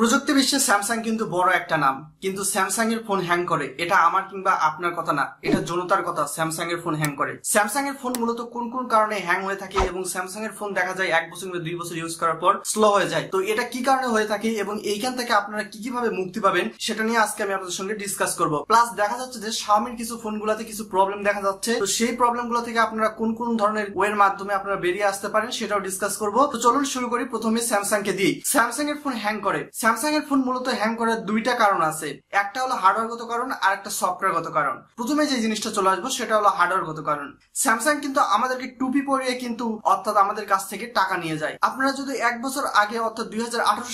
প্রযুক্তি বিশ্বে স্যামসাং কিন্তু বড় একটা নাম কিন্তু স্যামসাং এর ফোন হ্যাং করে এটা আমার কিংবা আপনার কথা না এটা জনতার কথা স্যামসাং এর ফোন হ্যাং করে স্যামসাং এর ফোন মূলত কোন কোন কারণে হ্যাং হয়ে থাকে এবং স্যামসাং এর ফোন দেখা যায় এক বছর কিংবা দুই বছর ইউজ করার পর স্লো হয়ে যায় তো এটা কি কারণে হয়ে থাকে এবং এইখান থেকে আপনারা কি কিভাবে মুক্তি পাবেন সেটা নিয়ে আজকে আমি আপনাদের সঙ্গে ডিসকাস করব প্লাস দেখা যাচ্ছে যে স্বামীর কিছু ফোন গুলাতে কিছু প্রবলেম দেখা যাচ্ছে তো সেই প্রবলেম গুলো থেকে আপনারা কোন কোন ধরনের ওয়ের মাধ্যমে আপনারা বেরিয়ে আসতে পারেন সেটাও ডিসকাস করব তো চলুন শুরু করি প্রথমে স্যামসাং কে দিই স্যামসাং এর ফোন হ্যাং করে স্যামসাং এর ফোন মূলত হ্যাং করার দুইটা কারণ আছে একটা হলো হার্ডওয়্যারগত কারণ আর একটা সফটওয়্যারগত কারণ প্রথমে যে জিনিসটা চলে আসবো সেটা হলো হার্ডওয়্যারগত কারণ স্যামসাং কিন্তু আমাদেরকে টুপি পরিয়ে কিন্তু অর্থাৎ আমাদের কাছ থেকে টাকা নিয়ে যায় আপনারা যদি এক বছর আগে অর্থাৎ দুই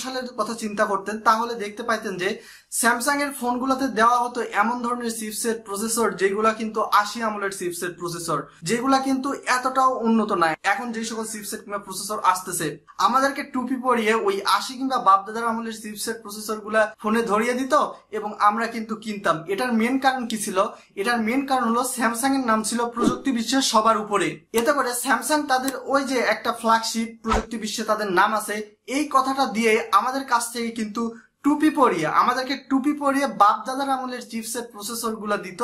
সালের কথা চিন্তা করতেন তাহলে দেখতে পাইতেন যে স্যামসাং এর ফোনগুলোতে দেওয়া হতো এমন ধরনের চিপসেট প্রসেসর যেগুলা কিন্তু আশি আমলের চিপসেট প্রসেসর যেগুলা কিন্তু এতটাও উন্নত নয় এখন যে সকল চিপসেট কিংবা প্রসেসর আসতেছে আমাদেরকে টুপি পরিয়ে ওই আশি কিংবা বাপদাদার আমলের চিপসেট প্রসেসর গুলা ফোনে ধরিয়ে দিত এবং আমরা কিন্তু কিনতাম এটার মেন কারণ কি ছিল এটার মেন কারণ হলো স্যামসাং এর নাম ছিল প্রযুক্তি বিশ্বের সবার উপরে এতে করে স্যামসাং তাদের ওই যে একটা ফ্ল্যাগশিপ প্রযুক্তি বিশ্বে তাদের নাম আছে এই কথাটা দিয়ে আমাদের কাছ থেকে কিন্তু টুপি পরিয়ে আমাদেরকে টুপি পরিয়ে বাপ দাদার আমলের চিপসের প্রসেসর গুলা দিত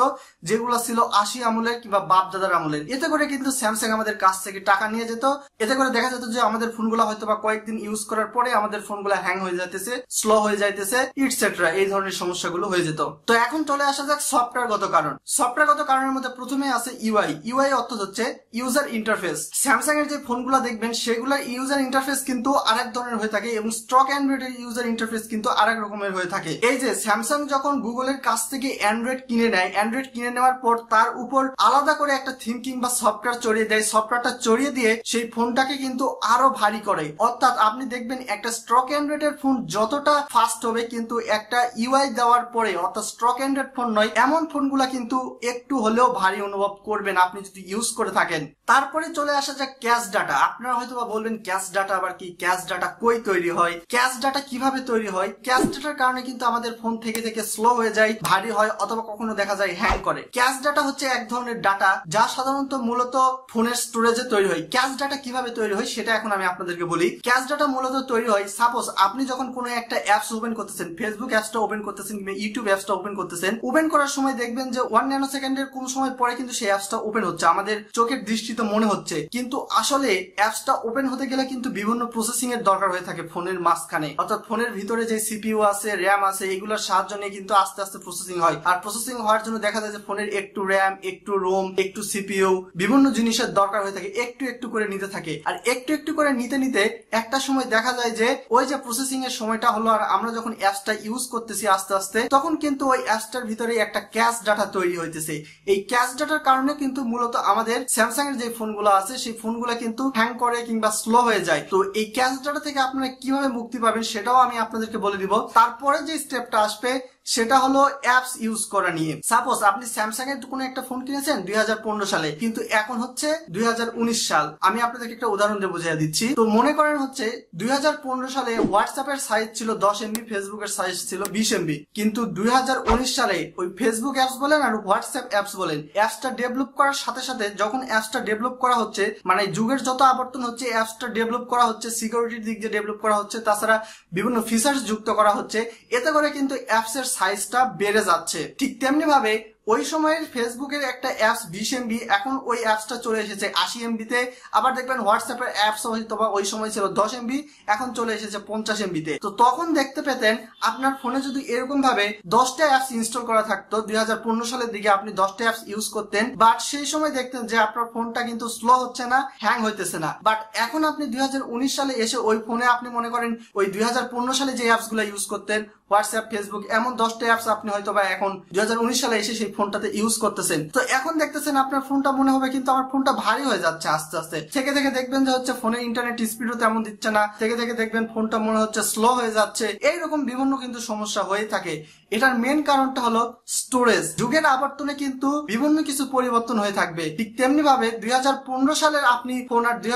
যেগুলো ছিল আশি আমলের কিংবা বাপ দাদার আমলের এতে করে কিন্তু স্যামসাং আমাদের কাছ থেকে টাকা নিয়ে যেত এতে করে দেখা যেত যে আমাদের ফোনগুলো হয়তো বা কয়েকদিন ইউজ করার পরে আমাদের ফোনগুলো হ্যাং হয়ে যাইতেছে স্লো হয়ে যাইতেছে ইটসেট্রা এই ধরনের সমস্যাগুলো হয়ে যেত তো এখন চলে আসা যাক সফটওয়্যারগত কারণ সফটওয়্যারগত কারণের মধ্যে প্রথমে আছে ইউআই ইউআই অর্থ হচ্ছে ইউজার ইন্টারফেস স্যামসাং এর যে ফোনগুলো দেখবেন সেগুলোর ইউজার ইন্টারফেস কিন্তু আরেক ধরনের হয়ে থাকে এবং স্টক অ্যান্ড্রয়েড ইউজার ইন্টারফেস কিন্তু আরেক এক রকমের হয়ে থাকে এই যে স্যামসাং যখন গুগলের কাছ থেকে অ্যান্ড্রয়েড কিনে নেয় অ্যান্ড্রয়েড কিনে নেওয়ার পর তার উপর আলাদা করে একটা থিম কিংবা সফটওয়্যার চড়িয়ে দেয় সফটওয়্যারটা চড়িয়ে দিয়ে সেই ফোনটাকে কিন্তু আরো ভারী করে অর্থাৎ আপনি দেখবেন একটা স্ট্রক অ্যান্ড্রয়েড এর ফোন যতটা ফাস্ট হবে কিন্তু একটা ইউআই দেওয়ার পরে অর্থাৎ স্ট্রক অ্যান্ড্রয়েড ফোন নয় এমন ফোনগুলা কিন্তু একটু হলেও ভারী অনুভব করবেন আপনি যদি ইউজ করে থাকেন তারপরে চলে আসা যাক ক্যাশ ডাটা আপনারা হয়তো বলবেন ক্যাশ ডাটা আবার কি ক্যাশ ডাটা কই তৈরি হয় ক্যাশ ডাটা কিভাবে তৈরি হয় ক্যাশ ডাটার কারণে কিন্তু আমাদের ফোন থেকে থেকে স্লো হয়ে যায় ভারী হয় অথবা কখনো দেখা যায় হ্যাং করে ক্যাশ ডাটা হচ্ছে এক ধরনের ডাটা যা সাধারণত মূলত ফোনের স্টোরেজে তৈরি হয় ক্যাশ ডাটা কিভাবে তৈরি হয় সেটা এখন আমি আপনাদেরকে বলি ক্যাশ ডাটা মূলত তৈরি হয় সাপোজ আপনি যখন কোনো একটা অ্যাপস ওপেন করতেছেন ফেসবুক অ্যাপসটা ওপেন করতেছেন কিংবা ইউটিউব অ্যাপসটা ওপেন করতেছেন ওপেন করার সময় দেখবেন যে ওয়ান ন্যানো সেকেন্ডের কোন সময় পরে কিন্তু সেই অ্যাপসটা ওপেন হচ্ছে আমাদের চোখের দৃষ্টিতে মনে হচ্ছে কিন্তু আসলে অ্যাপসটা ওপেন হতে গেলে কিন্তু বিভিন্ন প্রসেসিং এর দরকার হয়ে থাকে ফোনের মাঝখানে অর্থাৎ ফোনের ভিতরে যে সিপি সিপিউ আছে র্যাম আছে এগুলোর সাহায্য নিয়ে কিন্তু আস্তে আস্তে প্রসেসিং হয় আর প্রসেসিং হওয়ার জন্য দেখা যায় যে ফোনের একটু র্যাম একটু রোম একটু সিপিউ বিভিন্ন জিনিসের দরকার হয়ে থাকে একটু একটু করে নিতে থাকে আর একটু একটু করে নিতে নিতে একটা সময় দেখা যায় যে ওই যে প্রসেসিং এর সময়টা হলো আর আমরা যখন অ্যাপসটা ইউজ করতেছি আস্তে আস্তে তখন কিন্তু ওই অ্যাপসটার ভিতরে একটা ক্যাশ ডাটা তৈরি হইতেছে এই ক্যাশ ডাটার কারণে কিন্তু মূলত আমাদের স্যামসাং এর যে ফোনগুলো আছে সেই ফোনগুলো কিন্তু হ্যাং করে কিংবা স্লো হয়ে যায় তো এই ক্যাশ ডাটা থেকে আপনারা কিভাবে মুক্তি পাবেন সেটাও আমি আপনাদেরকে বলে দিব তারপরে যে স্টেপটা আসবে সেটা হলো অ্যাপস ইউজ করা নিয়ে সাপোজ আপনি স্যামসাং এর কোনো একটা ফোন কিনেছেন দুই সালে কিন্তু এখন হচ্ছে দুই সাল আমি আপনাদেরকে একটা উদাহরণ দিয়ে বোঝাই দিচ্ছি তো মনে করেন হচ্ছে দুই সালে হোয়াটসঅ্যাপ এর সাইজ ছিল দশ এমবি ফেসবুক এর সাইজ ছিল বিশ এমবি কিন্তু দুই সালে ওই ফেসবুক অ্যাপস বলেন আর হোয়াটসঅ্যাপ অ্যাপস বলেন অ্যাপসটা ডেভেলপ করার সাথে সাথে যখন অ্যাপসটা ডেভেলপ করা হচ্ছে মানে যুগের যত আবর্তন হচ্ছে অ্যাপসটা ডেভেলপ করা হচ্ছে সিকিউরিটির দিক দিয়ে ডেভেলপ করা হচ্ছে তাছাড়া বিভিন্ন ফিচার্স যুক্ত করা হচ্ছে এতে করে কিন্তু অ্যাপস এর সাইজটা বেড়ে যাচ্ছে ঠিক তেমনি ভাবে ওই সময়ের ফেসবুকের একটা অ্যাপস বিশ এমবি এখন ওই অ্যাপসটা চলে এসেছে আশি এমবিতে আবার দেখবেন হোয়াটসঅ্যাপের অ্যাপস হয়তো বা ওই সময় ছিল দশ এমবি এখন চলে এসেছে পঞ্চাশ এমবিতে তো তখন দেখতে পেতেন আপনার ফোনে যদি এরকম ভাবে দশটা অ্যাপস ইনস্টল করা থাকতো দুই হাজার সালের দিকে আপনি দশটা অ্যাপস ইউজ করতেন বাট সেই সময় দেখতেন যে আপনার ফোনটা কিন্তু স্লো হচ্ছে না হ্যাং হইতেছে না বাট এখন আপনি দুই সালে এসে ওই ফোনে আপনি মনে করেন ওই দুই সালে যে অ্যাপসগুলো ইউজ করতেন হোয়াটসঅ্যাপ ফেসবুক এমন দশটা অ্যাপস আপনি হয়তো বা এখন দুই সালে এসে সেই ফোনটাতে ইউজ করতেছেন তো এখন দেখতেছেন আপনার ফোনটা মনে হবে কিন্তু আমার ফোনটা ভারী হয়ে যাচ্ছে আস্তে আস্তে থেকে থেকে দেখবেন যে হচ্ছে ফোনের ইন্টারনেট স্পিডও তেমন দিচ্ছে না থেকে থেকে দেখবেন ফোনটা মনে হচ্ছে স্লো হয়ে যাচ্ছে এইরকম বিভিন্ন কিন্তু সমস্যা হয়ে থাকে এটার মেন কারণটা হলো স্টোরেজ যুগের আবর্তনে কিন্তু বিভিন্ন কিছু পরিবর্তন হয়ে থাকবে ঠিক তেমনি ভাবে দুই সালের আপনি ফোন আর দুই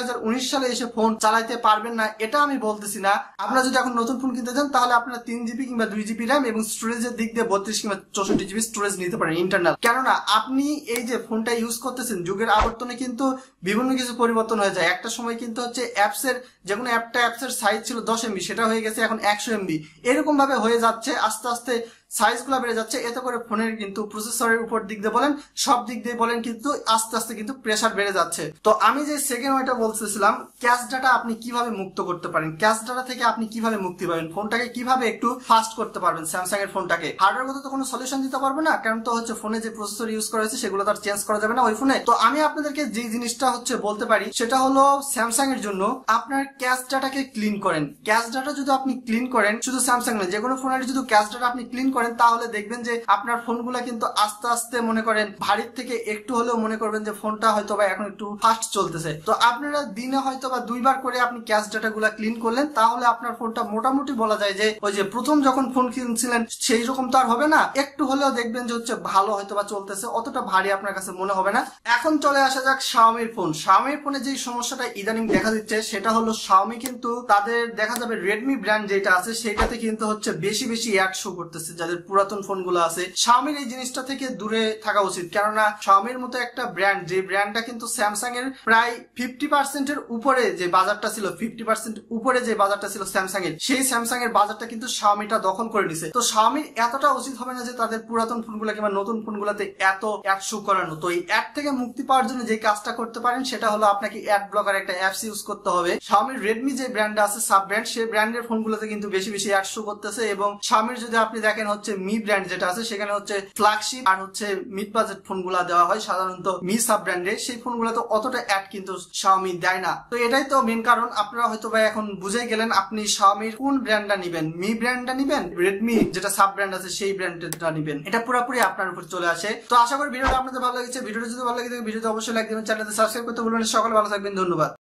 সালে এসে ফোন চালাইতে পারবেন না এটা আমি বলতেছি না আপনারা যদি এখন নতুন ফোন কিনতে চান তাহলে আপনারা তিন জিবি কিংবা দুই জিবি র্যাম এবং স্টোরেজের দিক দিয়ে বত্রিশ কিংবা চৌষট্টি জিবি স্টোরেজ নিতে পারেন ইন্টারনাল কেননা আপনি এই যে ফোনটা ইউজ করতেছেন যুগের আবর্তনে কিন্তু বিভিন্ন কিছু পরিবর্তন হয়ে যায় একটা সময় কিন্তু হচ্ছে অ্যাপসের যে কোনো অ্যাপটা অ্যাপসের সাইজ ছিল দশ এমবি সেটা হয়ে গেছে এখন একশো এমবি এরকম ভাবে হয়ে যাচ্ছে আস্তে আস্তে সাইজগুলো বেড়ে যাচ্ছে এতে করে ফোনের কিন্তু প্রসেসরের উপর দিক দিয়ে বলেন সব দিক দিয়ে বলেন কিন্তু আস্তে আস্তে কিন্তু প্রেশার বেড়ে যাচ্ছে তো আমি যে সেকেন্ড ওয়েটা বলতেছিলাম ক্যাশ ডাটা আপনি কিভাবে মুক্ত করতে পারেন ক্যাশ ডাটা থেকে আপনি কিভাবে মুক্তি পাবেন ফোনটাকে কিভাবে একটু ফাস্ট করতে পারবেন স্যামসাং এর ফোনটাকে হার্ডওয়ার কথা তো কোনো সলিউশন দিতে পারবো না কারণ তো হচ্ছে ফোনে যে প্রসেসর ইউজ করা হয়েছে সেগুলো তার চেঞ্জ করা যাবে না ওই ফোনে তো আমি আপনাদেরকে যে জিনিসটা হচ্ছে বলতে পারি সেটা হলো স্যামসাং এর জন্য আপনার ক্যাশ ডাটাকে ক্লিন করেন ক্যাশ ডাটা যদি আপনি ক্লিন করেন শুধু স্যামসাং না যে কোনো ফোনের যদি ক্যাশ ডাটা আপনি ক্লিন করেন তাহলে দেখবেন যে আপনার ফোনগুলো কিন্তু আস্তে আস্তে মনে করেন ভারীর থেকে একটু হলেও মনে করবেন যে ফোনটা হয়তো বা এখন একটু ফাস্ট চলতেছে তো আপনারা দিনে হয়তো বা দুইবার করে আপনি ক্যাশ ডাটা গুলা ক্লিন করলেন তাহলে আপনার ফোনটা মোটামুটি বলা যায় যে ওই যে প্রথম যখন ফোন কিনছিলেন সেই রকম তো আর হবে না একটু হলেও দেখবেন যে হচ্ছে ভালো হয়তো বা চলতেছে অতটা ভারী আপনার কাছে মনে হবে না এখন চলে আসা যাক শাওমির ফোন শাওমির ফোনে যে সমস্যাটা ইদানিং দেখা দিচ্ছে সেটা হলো শাওমি কিন্তু তাদের দেখা যাবে রেডমি ব্র্যান্ড যেটা আছে সেটাতে কিন্তু হচ্ছে বেশি বেশি অ্যাড শো করতেছে যা যাদের পুরাতন ফোনগুলো আছে স্বামীর এই জিনিসটা থেকে দূরে থাকা উচিত কেননা স্বামীর মতো একটা ব্র্যান্ড যে ব্র্যান্ডটা কিন্তু স্যামসাং এর প্রায় ফিফটি পার্সেন্টের উপরে যে বাজারটা ছিল ফিফটি পার্সেন্ট উপরে যে বাজারটা ছিল স্যামসাং এর সেই স্যামসাং এর বাজারটা কিন্তু স্বামীটা দখল করে নিছে তো স্বামীর এতটা উচিত হবে না যে তাদের পুরাতন ফোনগুলো কিংবা নতুন ফোনগুলোতে এত অ্যাড শো করানো তো এই অ্যাড থেকে মুক্তি পাওয়ার জন্য যে কাজটা করতে পারেন সেটা হলো আপনাকে অ্যাড ব্লকার একটা অ্যাপস ইউজ করতে হবে স্বামীর রেডমি যে ব্র্যান্ড আছে সাব ব্র্যান্ড সেই ব্র্যান্ডের ফোনগুলোতে কিন্তু বেশি বেশি অ্যাড শো করতেছে এবং স্বামীর যদি আপনি দেখেন হচ্ছে মি ব্র্যান্ড যেটা আছে সেখানে হচ্ছে ফ্ল্যাগশিপ আর হচ্ছে মিড বাজেট ফোনগুলা দেওয়া হয় সাধারণত মি সাব ব্র্যান্ডে সেই ফোনগুলো তো অতটা অ্যাড কিন্তু শাওমি দেয় না তো এটাই তো মেন কারণ আপনারা হয়তো ভাই এখন বুঝে গেলেন আপনি শাওমির কোন ব্র্যান্ডটা নিবেন মি ব্র্যান্ডটা নিবেন রেডমি যেটা সাব ব্র্যান্ড আছে সেই ব্র্যান্ডটা নিবেন এটা পুরোপুরি আপনার উপর চলে আসে তো আশা করি ভিডিওটা আপনাদের ভালো লেগেছে ভিডিওটা যদি ভালো লাগে ভিডিওতে অবশ্যই লাইক দেবেন চ্যানেলটা সাবস্ক্রাইব করতে ভুলবেন সকালে ভালো থাকবেন ধন্যবাদ